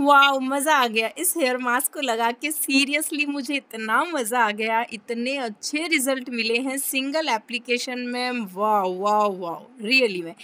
वाह मज़ा आ गया इस हेयर मास्क को लगा के सीरियसली मुझे इतना मज़ा आ गया इतने अच्छे रिजल्ट मिले हैं सिंगल एप्लीकेशन में वाह वाह वाह रियली में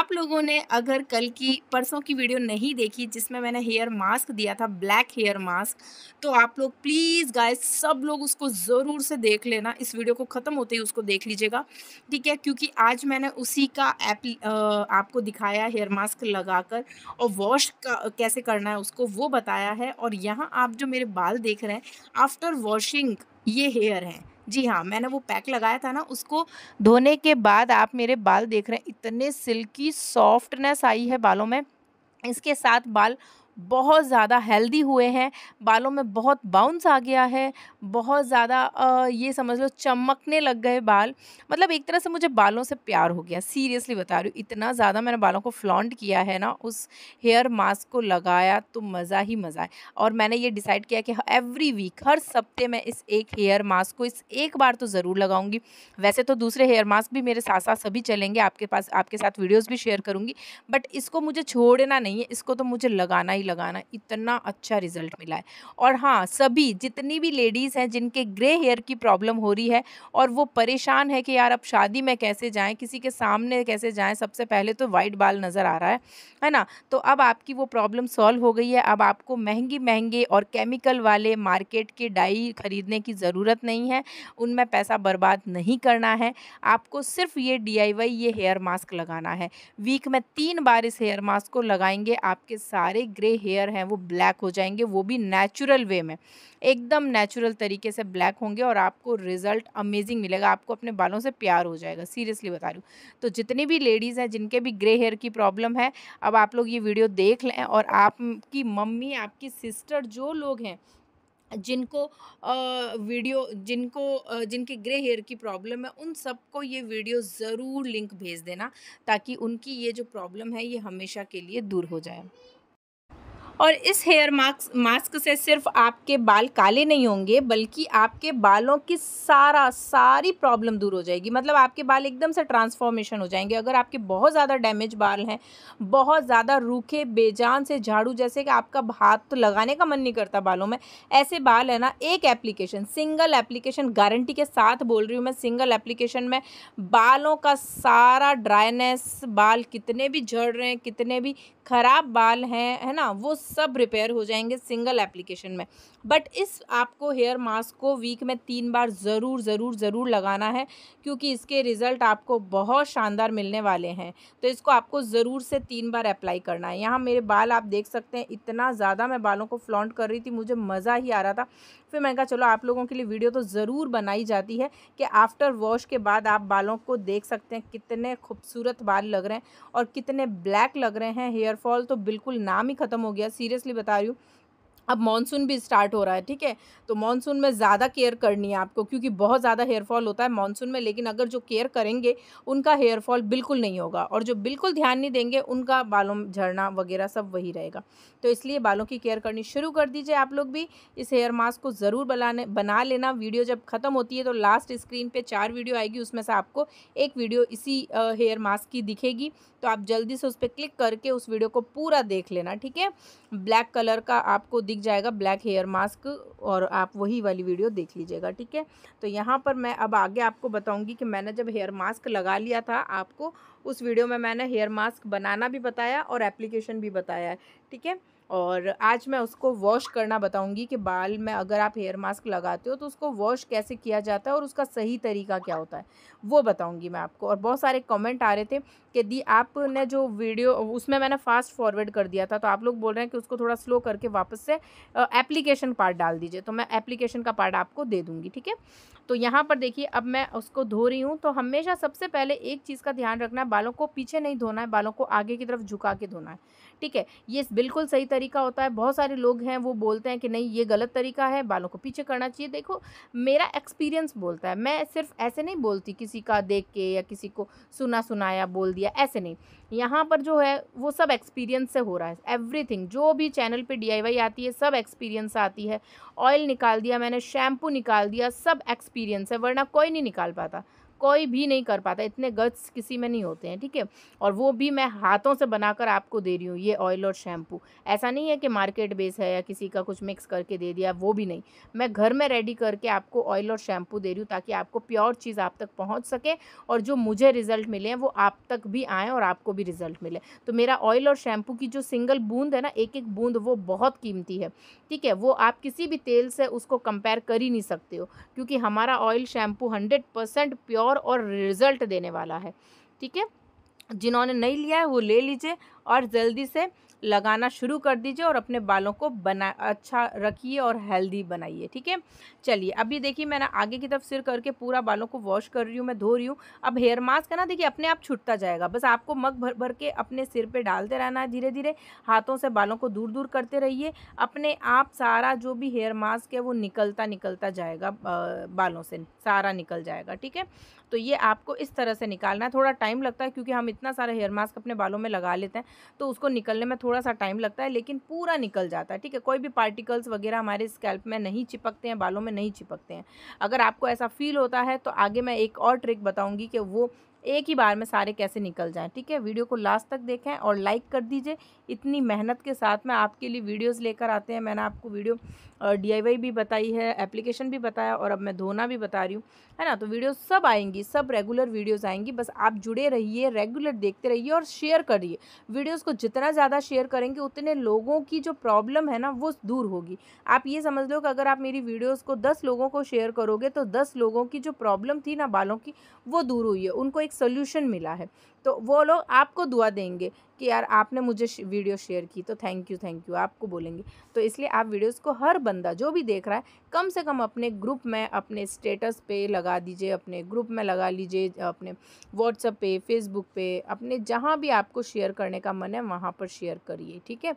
आप लोगों ने अगर कल की परसों की वीडियो नहीं देखी जिसमें मैंने हेयर मास्क दिया था ब्लैक हेयर मास्क तो आप लोग प्लीज़ गाय सब लोग उसको ज़रूर से देख लेना इस वीडियो को ख़त्म होते ही उसको देख लीजिएगा ठीक है क्योंकि आज मैंने उसी का एप्ली आपको दिखाया हेयर मास्क लगा और वॉश कैसे करना है उसको वो बताया है और यहाँ आप जो मेरे बाल देख रहे हैं आफ्टर वॉशिंग ये हेयर हैं जी हाँ मैंने वो पैक लगाया था ना उसको धोने के बाद आप मेरे बाल देख रहे हैं इतने सिल्की सॉफ्टनेस आई है बालों में इसके साथ बाल बहुत ज़्यादा हेल्दी हुए हैं बालों में बहुत बाउंस आ गया है बहुत ज़्यादा ये समझ लो चमकने लग गए बाल मतलब एक तरह से मुझे बालों से प्यार हो गया सीरियसली बता रही हूँ इतना ज़्यादा मैंने बालों को फ्लॉन्ट किया है ना उस हेयर मास्क को लगाया तो मज़ा ही मज़ा है और मैंने ये डिसाइड किया कि एवरी वीक हर सप्ते मैं इस एक हेयर मास्क को इस एक बार तो ज़रूर लगाऊंगी वैसे तो दूसरे हेयर मास्क भी मेरे साथ साथ सभी चलेंगे आपके पास आपके साथ वीडियोज़ भी शेयर करूँगी बट इसको मुझे छोड़ना नहीं है इसको तो मुझे लगाना ही लगा लगाना इतना अच्छा रिजल्ट मिला है और हाँ सभी जितनी भी लेडीज़ हैं जिनके ग्रे हेयर की प्रॉब्लम हो रही है और वो परेशान है कि यार अब शादी में कैसे जाएँ किसी के सामने कैसे जाएँ सबसे पहले तो वाइट बाल नज़र आ रहा है है ना तो अब आपकी वो प्रॉब्लम सॉल्व हो गई है अब आपको महंगी महंगे और केमिकल वाले मार्केट के डाई ख़रीदने की ज़रूरत नहीं है उनमें पैसा बर्बाद नहीं करना है आपको सिर्फ ये डी ये हेयर मास्क लगाना है वीक में तीन बार इस हेयर मास्क को लगाएंगे आपके सारे ग्रे ग्रे हेयर हैं वो ब्लैक हो जाएंगे वो भी नेचुरल वे में एकदम नेचुरल तरीके से ब्लैक होंगे और आपको रिजल्ट अमेजिंग मिलेगा आपको अपने बालों से प्यार हो जाएगा सीरियसली बता रही हूँ तो जितनी भी लेडीज़ हैं जिनके भी ग्रे हेयर की प्रॉब्लम है अब आप लोग ये वीडियो देख लें और आपकी मम्मी आपकी सिस्टर जो लोग हैं जिनको वीडियो जिनको जिनके ग्रे हेयर की प्रॉब्लम है उन सबको ये वीडियो ज़रूर लिंक भेज देना ताकि उनकी ये जो प्रॉब्लम है ये हमेशा के लिए दूर हो जाए और इस हेयर मास्क मास्क से सिर्फ आपके बाल काले नहीं होंगे बल्कि आपके बालों की सारा सारी प्रॉब्लम दूर हो जाएगी मतलब आपके बाल एकदम से ट्रांसफॉर्मेशन हो जाएंगे अगर आपके बहुत ज़्यादा डैमेज बाल हैं बहुत ज़्यादा रूखे बेजान से झाड़ू जैसे कि आपका हाथ तो लगाने का मन नहीं करता बालों में ऐसे बाल है ना एक एप्लीकेशन सिंगल एप्लीकेशन गारंटी के साथ बोल रही हूँ मैं सिंगल एप्लीकेशन में बालों का सारा ड्राइनेस बाल कितने भी झड़ रहे हैं कितने भी ख़राब बाल हैं है ना वो सब रिपेयर हो जाएंगे सिंगल एप्लीकेशन में बट इस आपको हेयर मास्क को वीक में तीन बार ज़रूर ज़रूर ज़रूर लगाना है क्योंकि इसके रिज़ल्ट आपको बहुत शानदार मिलने वाले हैं तो इसको आपको ज़रूर से तीन बार अप्लाई करना है यहाँ मेरे बाल आप देख सकते हैं इतना ज़्यादा मैं बालों को फ्लॉन्ट कर रही थी मुझे मज़ा ही आ रहा था फिर मैंने कहा चलो आप लोगों के लिए वीडियो तो ज़रूर बनाई जाती है कि आफ्टर वॉश के बाद आप बालों को देख सकते हैं कितने खूबसूरत बाल लग रहे हैं और कितने ब्लैक लग रहे हैं हेयर फॉल तो बिल्कुल नाम ही ख़त्म हो गया सीरियसली बता रही हूँ अब मानसून भी स्टार्ट हो रहा है ठीक है तो मानसून में ज़्यादा केयर करनी है आपको क्योंकि बहुत ज़्यादा हेयरफॉल होता है मानसून में लेकिन अगर जो केयर करेंगे उनका हेयरफॉल बिल्कुल नहीं होगा और जो बिल्कुल ध्यान नहीं देंगे उनका बालों में झड़ना वगैरह सब वही रहेगा तो इसलिए बालों की केयर करनी शुरू कर दीजिए आप लोग भी इस हेयर मास्क को ज़रूर बनाने बना लेना वीडियो जब ख़त्म होती है तो लास्ट स्क्रीन पर चार वीडियो आएगी उसमें से आपको एक वीडियो इसी हेयर मास्क की दिखेगी तो आप जल्दी से उस पर क्लिक करके उस वीडियो को पूरा देख लेना ठीक है ब्लैक कलर का आपको दिख जाएगा ब्लैक हेयर मास्क और आप वही वाली वीडियो देख लीजिएगा ठीक है तो यहाँ पर मैं अब आगे आपको बताऊँगी कि मैंने जब हेयर मास्क लगा लिया था आपको उस वीडियो में मैंने हेयर मास्क बनाना भी बताया और एप्लीकेशन भी बताया है ठीक है और आज मैं उसको वॉश करना बताऊंगी कि बाल में अगर आप हेयर मास्क लगाते हो तो उसको वॉश कैसे किया जाता है और उसका सही तरीका क्या होता है वो बताऊंगी मैं आपको और बहुत सारे कमेंट आ रहे थे कि दी आपने जो वीडियो उसमें मैंने फास्ट फॉरवर्ड कर दिया था तो आप लोग बोल रहे हैं कि उसको थोड़ा स्लो करके वापस से एप्लीकेशन पार्ट डाल दीजिए तो मैं एप्लीकेशन का पार्ट आपको दे दूँगी ठीक है तो यहाँ पर देखिए अब मैं उसको धो रही हूँ तो हमेशा सबसे पहले एक चीज़ का ध्यान रखना है बालों को पीछे नहीं धोना है बालों को आगे की तरफ झुका के धोना है ठीक है ये बिल्कुल सही तरीका होता है बहुत सारे लोग हैं वो बोलते हैं कि नहीं ये गलत तरीका है बालों को पीछे करना चाहिए देखो मेरा एक्सपीरियंस बोलता है मैं सिर्फ ऐसे नहीं बोलती किसी का देख के या किसी को सुना सुनाया बोल दिया ऐसे नहीं यहाँ पर जो है वो सब एक्सपीरियंस से हो रहा है एवरीथिंग जो भी चैनल पे डीआईवाई आती है सब एक्सपीरियंस आती है ऑयल निकाल दिया मैंने शैम्पू निकाल दिया सब एक्सपीरियंस है वरना कोई नहीं निकाल पाता कोई भी नहीं कर पाता इतने गट्स किसी में नहीं होते हैं ठीक है और वो भी मैं हाथों से बनाकर आपको दे रही हूँ ये ऑयल और शैम्पू ऐसा नहीं है कि मार्केट बेस है या किसी का कुछ मिक्स करके दे दिया वो भी नहीं मैं घर में रेडी करके आपको ऑयल और शैम्पू दे रही हूँ ताकि आपको प्योर चीज़ आप तक पहुँच सके और जो मुझे रिजल्ट मिले हैं वो आप तक भी आएँ और आपको भी रिजल्ट मिले तो मेरा ऑयल और शैम्पू की जो सिंगल बूंद है ना एक एक बूंद वो बहुत कीमती है ठीक है वो आप किसी भी तेल से उसको कंपेयर कर ही नहीं सकते हो क्योंकि हमारा oil shampoo hundred percent pure और और रिजल्ट देने वाला है ठीक है जिन्होंने नहीं लिया है वो ले लीजिए और जल्दी से लगाना शुरू कर दीजिए और अपने बालों को बना अच्छा रखिए और हेल्दी बनाइए ठीक है चलिए अभी देखिए मैंने आगे की तरफ सिर करके पूरा बालों को वॉश कर रही हूँ मैं धो रही हूँ अब हेयर मास्क है ना देखिए अपने आप छूटता जाएगा बस आपको मग भर भर के अपने सिर पे डालते रहना है धीरे धीरे हाथों से बालों को दूर दूर करते रहिए अपने आप सारा जो भी हेयर मास्क है वो निकलता निकलता जाएगा बालों से सारा निकल जाएगा ठीक है तो ये आपको इस तरह से निकालना है थोड़ा टाइम लगता है क्योंकि हम इतना सारा हेयर मास्क अपने बालों में लगा लेते हैं तो उसको निकलने में थोड़ा सा टाइम लगता है लेकिन पूरा निकल जाता है ठीक है कोई भी पार्टिकल्स वगैरह हमारे स्कैल्प में नहीं चिपकते हैं बालों में नहीं चिपकते हैं अगर आपको ऐसा फील होता है तो आगे मैं एक और ट्रिक बताऊँगी कि वो एक ही बार में सारे कैसे निकल जाएँ ठीक है वीडियो को लास्ट तक देखें और लाइक कर दीजिए इतनी मेहनत के साथ में आपके लिए वीडियोस लेकर आते हैं मैंने आपको वीडियो डीआईवाई भी बताई है एप्लीकेशन भी बताया और अब मैं धोना भी बता रही हूँ है ना तो वीडियो सब आएंगी सब रेगुलर वीडियोज़ आएंगी बस आप जुड़े रहिए रेगुलर देखते रहिए और शेयर करिए वीडियोज़ को जितना ज़्यादा शेयर करेंगे उतने लोगों की जो प्रॉब्लम है ना वो दूर होगी आप ये समझ लो कि अगर आप मेरी वीडियोज़ को दस लोगों को शेयर करोगे तो दस लोगों की जो प्रॉब्लम थी ना बालों की वो दूर हुई है उनको एक एक सोल्यूशन मिला है तो वो लोग आपको दुआ देंगे कि यार आपने मुझे वीडियो शेयर की तो थैंक यू थैंक यू आपको बोलेंगे तो इसलिए आप वीडियोस को हर बंदा जो भी देख रहा है कम से कम अपने ग्रुप में अपने स्टेटस पे लगा दीजिए अपने ग्रुप में लगा लीजिए अपने व्हाट्सअप पे फेसबुक पे अपने जहाँ भी आपको शेयर करने का मन है वहाँ पर शेयर करिए ठीक है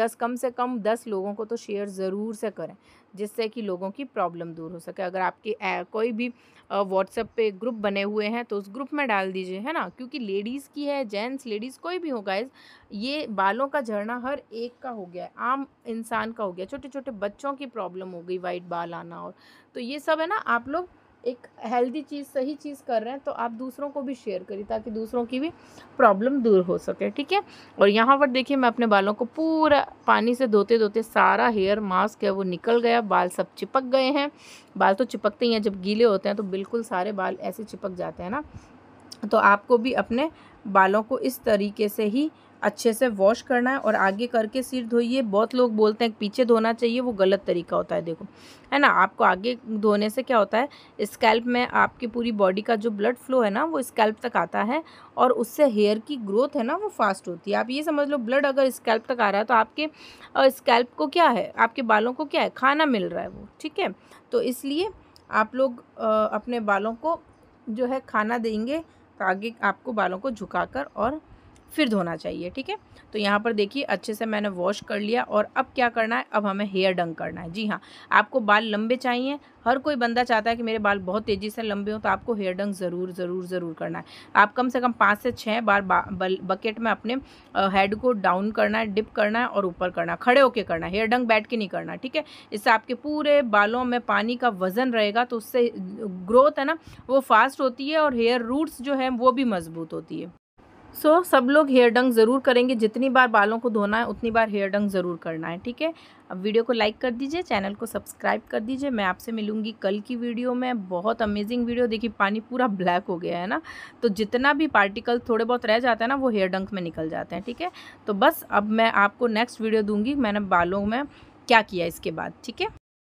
दस कम से कम दस लोगों को तो शेयर ज़रूर से करें जिससे कि लोगों की प्रॉब्लम दूर हो सके अगर आपके कोई भी व्हाट्सएप पे ग्रुप बने हुए हैं तो उस ग्रुप में डाल दीजिए है ना क्योंकि लेडीज़ की है जेंट्स लेडीज़ कोई भी हो गाइज ये बालों का झड़ना हर एक का हो गया है आम इंसान का हो गया छोटे छोटे बच्चों की प्रॉब्लम हो गई वाइट बाल आना और तो ये सब है ना आप लोग एक हेल्दी चीज़ सही चीज़ कर रहे हैं तो आप दूसरों को भी शेयर करिए ताकि दूसरों की भी प्रॉब्लम दूर हो सके ठीक है और यहाँ पर देखिए मैं अपने बालों को पूरा पानी से धोते धोते सारा हेयर मास्क है वो निकल गया बाल सब चिपक गए हैं बाल तो चिपकते ही हैं जब गीले होते हैं तो बिल्कुल सारे बाल ऐसे चिपक जाते हैं ना तो आपको भी अपने बालों को इस तरीके से ही अच्छे से वॉश करना है और आगे करके सिर धोइए बहुत लोग बोलते हैं पीछे धोना चाहिए वो गलत तरीका होता है देखो है ना आपको आगे धोने से क्या होता है स्कैल्प में आपकी पूरी बॉडी का जो ब्लड फ्लो है ना वो स्कैल्प तक आता है और उससे हेयर की ग्रोथ है ना वो फास्ट होती है आप ये समझ लो ब्लड अगर स्कैल्प तक आ रहा है तो आपके स्कैल्प को क्या है आपके बालों को क्या है खाना मिल रहा है वो ठीक है तो इसलिए आप लोग अपने बालों को जो है खाना देंगे तो आगे आपको बालों को झुकाकर और फिर धोना चाहिए ठीक है तो यहाँ पर देखिए अच्छे से मैंने वॉश कर लिया और अब क्या करना है अब हमें हेयर डंग करना है जी हाँ आपको बाल लंबे चाहिए हर कोई बंदा चाहता है कि मेरे बाल बहुत तेज़ी से लंबे हों तो आपको हेयर डंग ज़रूर ज़रूर ज़रूर करना है आप कम से कम पाँच से छः बार बा, बकेट में अपने हेड को डाउन करना है डिप करना है और ऊपर करना है खड़े होके करना है हेयर डंग बैठ के नहीं करना ठीक है इससे आपके पूरे बालों में पानी का वजन रहेगा तो उससे ग्रोथ है ना वो फास्ट होती है और हेयर रूट्स जो है वो भी मजबूत होती है सो so, सब लोग हेयर डंग ज़रूर करेंगे जितनी बार बालों को धोना है उतनी बार हेयर डंग ज़रूर करना है ठीक है अब वीडियो को लाइक कर दीजिए चैनल को सब्सक्राइब कर दीजिए मैं आपसे मिलूंगी कल की वीडियो में बहुत अमेजिंग वीडियो देखिए पानी पूरा ब्लैक हो गया है ना तो जितना भी पार्टिकल थोड़े बहुत रह जाता है ना वो हेयर डंक में निकल जाते हैं ठीक है तो बस अब मैं आपको नेक्स्ट वीडियो दूँगी मैंने बालों में क्या किया इसके बाद ठीक है